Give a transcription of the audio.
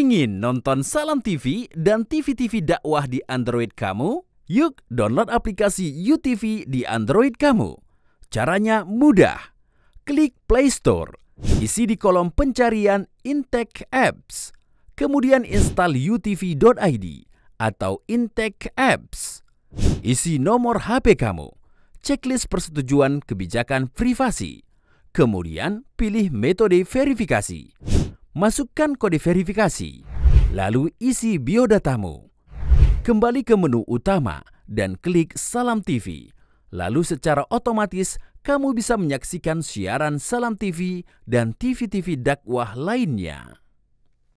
Ingin nonton Salam TV dan TV-TV dakwah di Android kamu? Yuk download aplikasi UTV di Android kamu. Caranya mudah. Klik Play Store, isi di kolom pencarian Intech Apps, kemudian install utv.id atau Intech Apps. Isi nomor HP kamu, checklist persetujuan kebijakan privasi, kemudian pilih metode verifikasi. Masukkan kode verifikasi, lalu isi biodatamu. Kembali ke menu utama dan klik Salam TV. Lalu secara otomatis kamu bisa menyaksikan siaran Salam TV dan TV-TV dakwah lainnya.